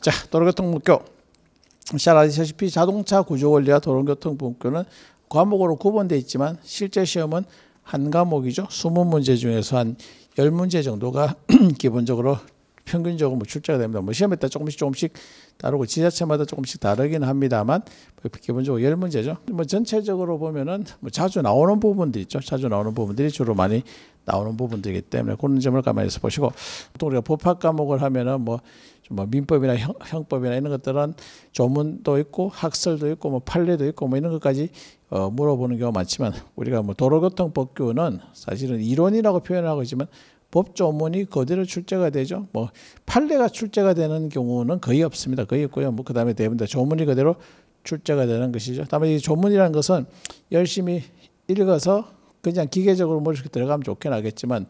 자, 도로교통법규. 잘 아시다시피 자동차 구조 원리와 도로교통법규는 과목으로 구분되어 있지만 실제 시험은 한 과목이죠. 20문제 중에서 한1 0문제 정도가 기본적으로 평균적으로 뭐 출제가 됩니다. 뭐 시험에 따라 조금씩 조금씩 다르고 지자체마다 조금씩 다르긴 합니다만 뭐 기본적으로 열 문제죠. 뭐 전체적으로 보면은 뭐 자주 나오는 부분들 있죠. 자주 나오는 부분들이 주로 많이 나오는 부분들이기 때문에 그런 점을 감안해서 보시고 또 우리가 법학 과목을 하면은 뭐좀뭐 뭐 민법이나 형, 법이나 이런 것들은 조문도 있고 학설도 있고 뭐 판례도 있고 뭐 이런 것까지 어 물어보는 경우가 많지만 우리가 뭐 도로교통법규는 사실은 이론이라고 표현하고 있지만 법조문이 그대로 출제가 되죠. 뭐 판례가 출제가 되는 경우는 거의 없습니다. 거의 없고요. 뭐 그다음에 대부분 다 조문이 그대로 출제가 되는 것이죠. 다만이 조문이라는 것은 열심히 읽어서 그냥 기계적으로 뭐 이렇게 들어가면 좋긴 하겠지만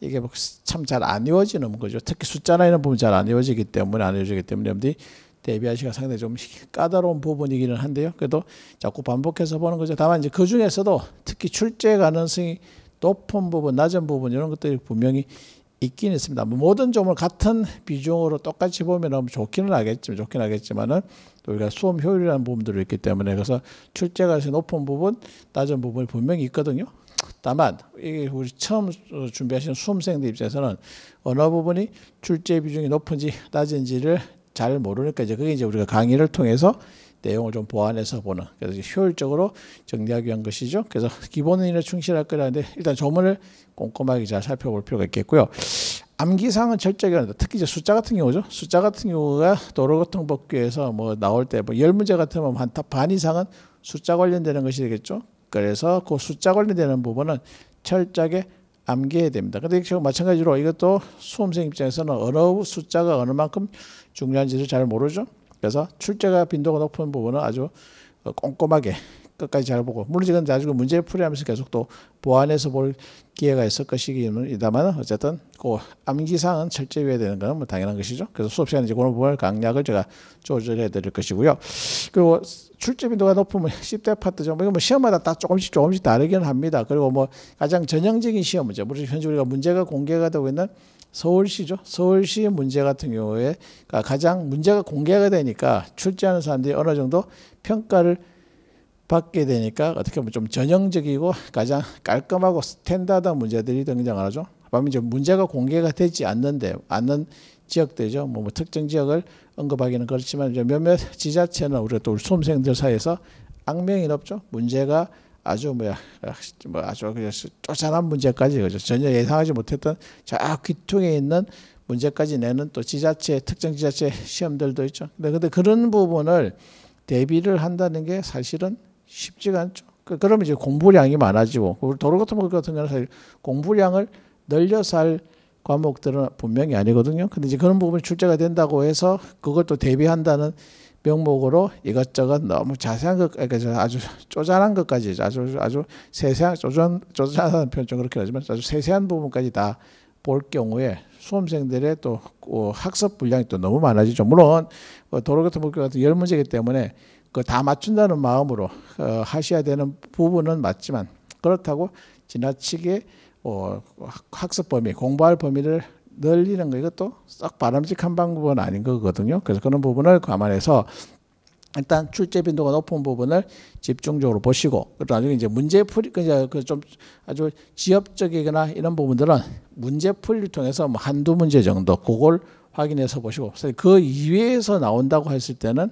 이게 뭐 참잘 안이어지는 거죠. 특히 숫자나 이런 부분 잘 안이어지기 때문에 안이어지기 때문에 여러분들이 대비하시가 기 상당히 좀 까다로운 부분이기는 한데요. 그래도 자꾸 반복해서 보는 거죠. 다만 이제 그 중에서도 특히 출제 가능성이 높은 부분, 낮은 부분 이런 것들이 분명히 있긴 있습니다. 뭐 모든 점을 같은 비중으로 똑같이 보면 좋기는 하겠지만 좋긴 하겠지만은 또 우리가 수험 효율이라는 부분들이 있기 때문에 그래서 출제가시 높은 부분, 낮은 부분이 분명히 있거든요. 다만 이게 우리 처음 준비하시는 수험생들 입장에서는 어느 부분이 출제 비중이 높은지 낮은지를 잘 모르니까 이제 그게 이제 우리가 강의를 통해서 내용을 좀 보완해서 보는 그래서 효율적으로 정리하기 위한 것이죠. 그래서 기본인에 충실할 거라는데 일단 조문을 꼼꼼하게 잘 살펴볼 필요가 있겠고요. 암기상은 철저하게 한다. 특히 이제 숫자 같은 경우죠. 숫자 같은 경우가 도로교통법규에서 뭐 나올 때 뭐 열 문제 같으면 한반 이상은 숫자 관련되는 것이 되겠죠. 그래서 그 숫자 관련되는 부분은 철저하게 암기해야 됩니다. 근데 지금 마찬가지로 이것도 수험생 입장에서는 어느 숫자가 어느 만큼 중요한지를 잘 모르죠. 그래서 출제가 빈도가 높은 부분은 아주 꼼꼼하게 끝까지 잘 보고 물론 지금 나중에 문제 풀이하면서 계속 또 보완해서 볼 기회가 있을 것이기입니다만 어쨌든 그 암기상은 철저히 해야 되는 거는 뭐 당연한 것이죠. 그래서 수업 시간에 이 그런 부분을 강약을 제가 조절해 드릴 것이고요. 그리고 출제 빈도가 높으면 10대 파트 정도 이거 뭐 시험마다 다 조금씩 조금씩 다르기는 합니다. 그리고 뭐 가장 전형적인 시험 문제 물론 현재 우리가 문제가 공개가 되고 있는 서울시죠. 서울시 문제 같은 경우에 그러니까 가장 문제가 공개가 되니까 출제하는 사람들이 어느 정도 평가를 받게 되니까 어떻게 보면 좀 전형적이고 가장 깔끔하고 스탠다드한 문제들이 등장하죠. 반면 이제 문제가 공개가 되지 않는데 않는 지역들이죠. 뭐, 뭐 특정 지역을 언급하기는 그렇지만 이제 몇몇 지자체는 우리또 우리 수험생들 사이에서 악명이 높죠. 문제가 아주 뭐야 아, 뭐 아주 그냥 쪼잔한 문제까지 그죠 전혀 예상하지 못했던 저 아, 귀퉁에 있는 문제까지 내는 또 지자체 특정 지자체 시험들도 있죠. 그런데 그런 부분을 대비를 한다는 게 사실은 쉽지가 않죠. 그, 그러면 이제 공부량이 많아지고 우리 도로 같은 것 같은 경우는 사실 공부량을 늘려서 할 과목들은 분명히 아니거든요. 근데 이제 그런 부분이 출제가 된다고 해서 그걸 또 대비한다는 명목으로 이것저것 너무 자세한 것, 그러니까 아주 쪼잔한 것까지 아주 아주 세세한 쪼잔 쪼잔한 표현 좀 그렇긴 하지만 아주 세세한 부분까지 다 볼 경우에 수험생들의 또 어, 학습 분량이 또 너무 많아지죠. 물론 어, 도로 교통법규 같은 열 문제이기 때문에 그 다 맞춘다는 마음으로 어, 하셔야 되는 부분은 맞지만 그렇다고 지나치게 어, 학습 범위, 공부할 범위를 늘리는 거 이것도 썩 바람직한 방법은 아닌 거거든요. 그래서 그런 부분을 감안해서 일단 출제 빈도가 높은 부분을 집중적으로 보시고 그리고 나중에 이제 문제 풀이 그좀 그 아주 지엽적이거나 이런 부분들은 문제 풀이를 통해서 뭐 한두 문제 정도 그걸 확인해서 보시고 그 이외에서 나온다고 했을 때는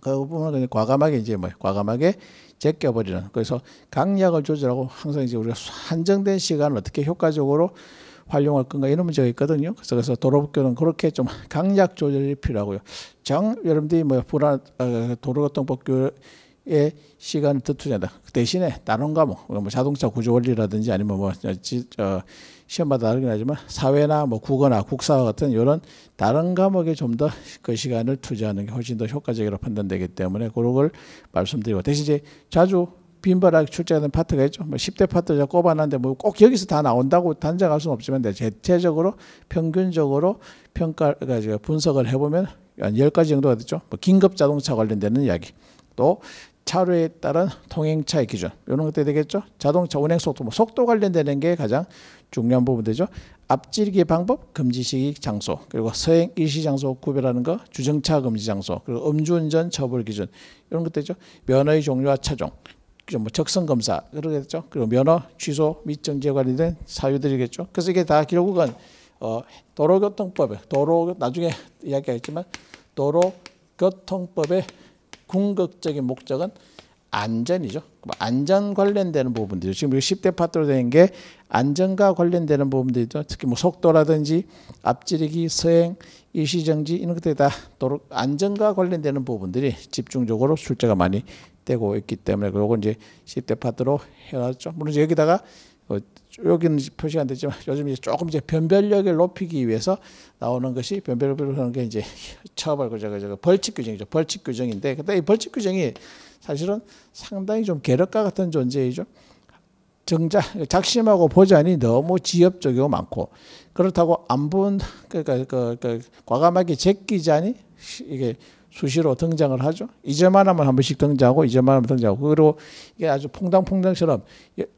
그 부분을 그냥 과감하게 이제 뭐 과감하게 제껴버리는 그래서 강약을 조절하고 항상 이제 우리가 한정된 시간을 어떻게 효과적으로 활용할 건가 이런 문제가 있거든요. 그래서 그래서 도로교는 그렇게 좀 강약 조절이 필요하고요. 정 여러분들이 뭐 불안 어, 도로교통법규의 시간을 투자한다. 그 대신에 다른 과목 뭐 자동차 구조 원리라든지 아니면 뭐 지, 어, 시험마다 다르긴 하지만 사회나 뭐 국어나 국사와 같은 이런 다른 과목에 좀 더 그 시간을 투자하는 게 훨씬 더 효과적이라 판단되기 때문에 그걸 말씀드리고 대신 이제 자주 빈발하게 출제하는 파트가 있죠. 뭐 10대 파트를 꼽아놨는데 뭐 꼭 여기서 다 나온다고 단정할 수는 없지만 네, 대체적으로 평균적으로 평가, 그러니까 분석을 해보면 한 10가지 정도가 됐죠. 뭐 긴급 자동차 관련되는 이야기. 또 차로에 따른 통행차의 기준 이런 것들 이 되겠죠. 자동차 운행 속도, 뭐 속도 관련되는 게 가장 중요한 부분 되죠. 앞질기 방법, 금지 시기 장소, 그리고 서행 일시 장소 구별하는 거, 주정차 금지 장소, 그리고 음주운전 처벌 기준 이런 것들죠. 면허의 종류와 차종, 뭐 적성 검사 그러겠죠. 그리고 면허 취소 및 정지에 관련된 사유들이겠죠. 그래서 이게 다 결국은 어, 도로교통법에 도로 나중에 이야기하겠지만 도로교통법의 궁극적인 목적은 안전이죠. 안전 관련되는 부분들이 지금 10대 파트로 된 게 안전과 관련되는 부분들이죠. 특히 뭐 속도라든지 앞지르기, 서행, 일시정지 이런 것들이 다 도로 안전과 관련되는 부분들이 집중적으로 출제가 많이 되고 있기 때문에 그고 이제 10대 파트로 해놨죠. 물론 이제 여기다가 어, 여기는 표시가 안 됐지만 요즘 이제 조금 이제 변별력을 높이기 위해서 나오는 것이 변별력을 하는 게 이제 처벌 그저 그저 그, 벌칙 규정이죠. 벌칙 규정인데 근데 이 벌칙 규정이 사실은 상당히 좀괴력과 같은 존재이죠. 정작 작심하고 보자니 너무 지엽적이고 많고 그렇다고 안 본 그러니까, 그러니그 그, 그 과감하게 제끼자니 이게 수시로 등장을 하죠. 이제만 하면 한 번씩 등장하고 이제만 하면 등장하고 그리고 이게 아주 퐁당퐁당처럼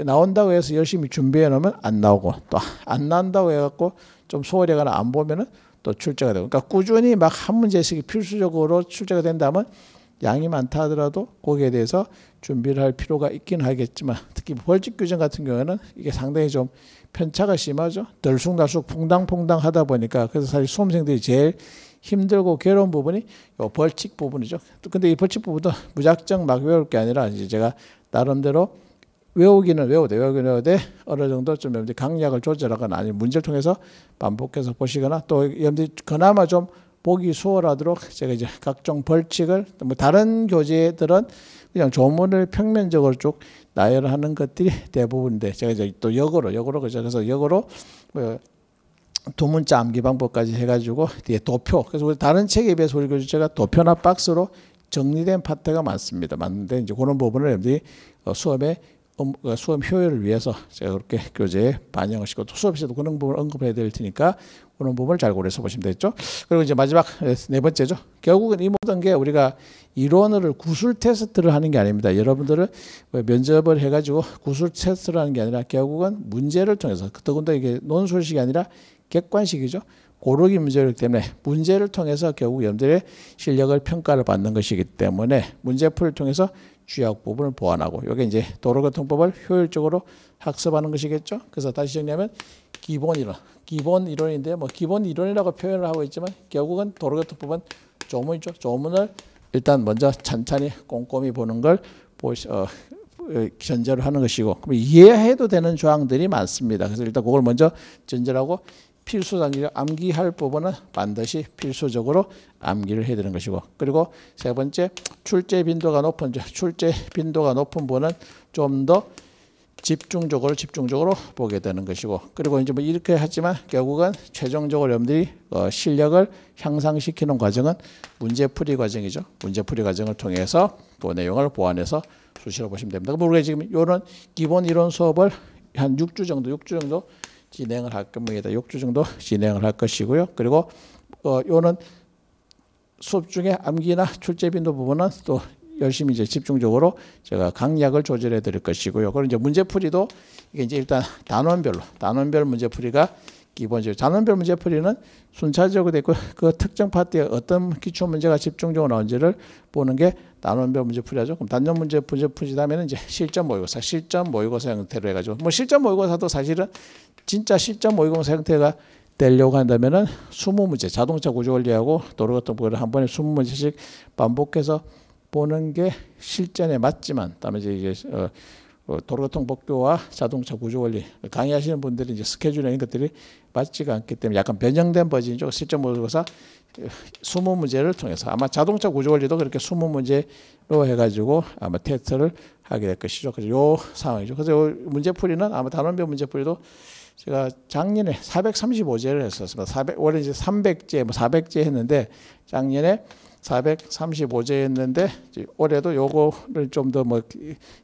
나온다고 해서 열심히 준비해 놓으면 안 나오고 또 안 난다고 해갖고 좀 소홀히 가나 안 보면은 또 출제가 되고 그러니까 꾸준히 막 한 문제씩이 필수적으로 출제가 된다면 양이 많다 하더라도 거기에 대해서 준비를 할 필요가 있긴 하겠지만 특히 벌집 규정 같은 경우에는 이게 상당히 좀 편차가 심하죠. 덜쑥날쑥 퐁당퐁당 하다 보니까 그래서 사실 수험생들이 제일 힘들고 괴로운 부분이 요 벌칙 부분이죠. 근데 이 벌칙 부분도 무작정 막 외울 게 아니라 이제 제가 나름대로 외우기는 외우되 외우기는 외우되 어느 정도 좀 여러분들이 강약을 조절하거나 아니면 문제를 통해서 반복해서 보시거나 또 여러분들이 그나마 좀 보기 수월하도록 제가 이제 각종 벌칙을 뭐 다른 교재들은 그냥 조문을 평면적으로 쭉 나열하는 것들이 대부분인데 제가 이제 또 역으로 역으로 그래서 역으로 뭐 두문자 암기 방법까지 해가지고 뒤에 도표. 그래서 우리 다른 책에 비해서 우리 교재가 도표나 박스로 정리된 파트가 많습니다. 맞는데 이제 그런 부분을 여러분들이 어, 수업에 그 수업 효율을 위해서 제가 그렇게 교재에 반영을 시고 또 수업에서도 그런 부분을 언급해야 될 테니까 그런 부분을 잘 고려해서 보시면 되겠죠. 그리고 이제 마지막 네 번째죠. 결국은 이 모든 게 우리가 이론을 구술 테스트를 하는 게 아닙니다. 여러분들을 면접을 해가지고 구술 테스트를 하는 게 아니라 결국은 문제를 통해서 더군다나 이게 논술식이 아니라 객관식이죠. 고르기 문제이기 때문에 문제를 통해서 결국 여러분들의 실력을 평가를 받는 것이기 때문에 문제풀을 통해서 주약 부분을 보완하고 이게 이제 도로교통법을 효율적으로 학습하는 것이겠죠. 그래서 다시 정리하면 기본 이론, 기본 이론인데 뭐 기본 이론이라고 표현을 하고 있지만 결국은 도로교통법은 조문이죠. 조문을 일단 먼저 천천히 꼼꼼히 보는 걸 보시, 어, 전제로 어, 하는 것이고 그럼 이해해도 되는 조항들이 많습니다. 그래서 일단 그걸 먼저 전제하고 필수단위를 암기할 부분은 반드시 필수적으로 암기를 해야 되는 것이고 그리고 세 번째 출제 빈도가 높은 출제 빈도가 높은 분은 좀 더 집중적으로 집중적으로 보게 되는 것이고 그리고 이제 뭐 이렇게 하지만 결국은 최종적으로 여러분들이 어, 실력을 향상시키는 과정은 문제풀이 과정이죠 문제풀이 과정을 통해서 그 내용을 보완해서 수시로 보시면 됩니다. 그럼 그러니까 우리가 지금 이런 기본 이론 수업을 한 6주 정도 6주 정도 진행을 할 겁니다. 6주 정도 진행을 할 것이고요. 그리고 어, 요는 수업 중에 암기나 출제빈도 부분은 또 열심히 이제 집중적으로 제가 강약을 조절해 드릴 것이고요. 그리고 이제 문제풀이도 이게 이제 일단 단원별로 단원별 문제풀이가 기본적으로 자원별 문제풀이는 순차적으로 있고 그 특정 파트에 어떤 기초 문제가 집중적으로 나온지를 보는 게 단원별 문제풀이죠. 그럼 단원 문제 문제 풀이다면 이제 실전 모의고사, 실전 모의고사 형태로 해가지고 뭐 실전 모의고사도 사실은 진짜 실전 모의고사 형태가 되려고 한다면은 20문제 자동차 구조 원리하고 도로 같은 부분을 한 번에 20문제씩 반복해서 보는 게 실전에 맞지만 다음에 이제 어, 어, 도로교통법규와 자동차 구조원리 강의하시는 분들이 이제 스케줄이나 이런 것들이 맞지가 않기 때문에 약간 변형된 버전이죠. 실전모의고사 20문제를 어, 통해서 아마 자동차 구조원리도 그렇게 20문제로 해가지고 아마 테스트를 하게 될 것이죠. 그래서 요 상황이죠. 그래서 요 문제풀이는 아마 단원별 문제풀이도 제가 작년에 435제를 했었습니다. 400, 원래 이제 300제, 뭐 400제 했는데 작년에 435제였는데 올해도 요거를 좀 더 뭐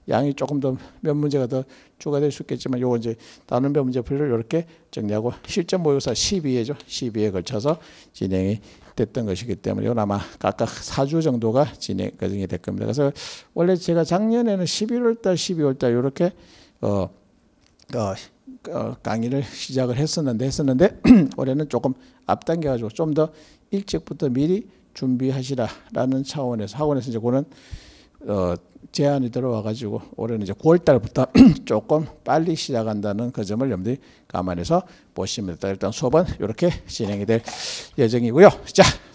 양이 조금 더 몇 문제가 더 추가될 수 있겠지만 요거 이제 다른 몇 문제표를 이렇게 정리하고 실제 모의고사 12회죠. 12회에 걸쳐서 진행이 됐던 것이기 때문에 이건 아마 각각 4주 정도가 진행 과정이 될 겁니다. 그래서 원래 제가 작년에는 11월 달, 12월 달 이렇게 어, 어 어, 강의를 시작을 했었는데 했었는데 올해는 조금 앞당겨가지고 좀 더 일찍부터 미리 준비하시라라는 차원에서 학원에서 이제 그는 어, 제안이 들어와가지고 올해는 이제 9월달부터 조금 빨리 시작한다는 그 점을 염두에 감안해서 보시면 일단 수업은 이렇게 진행이 될 예정이고요. 자.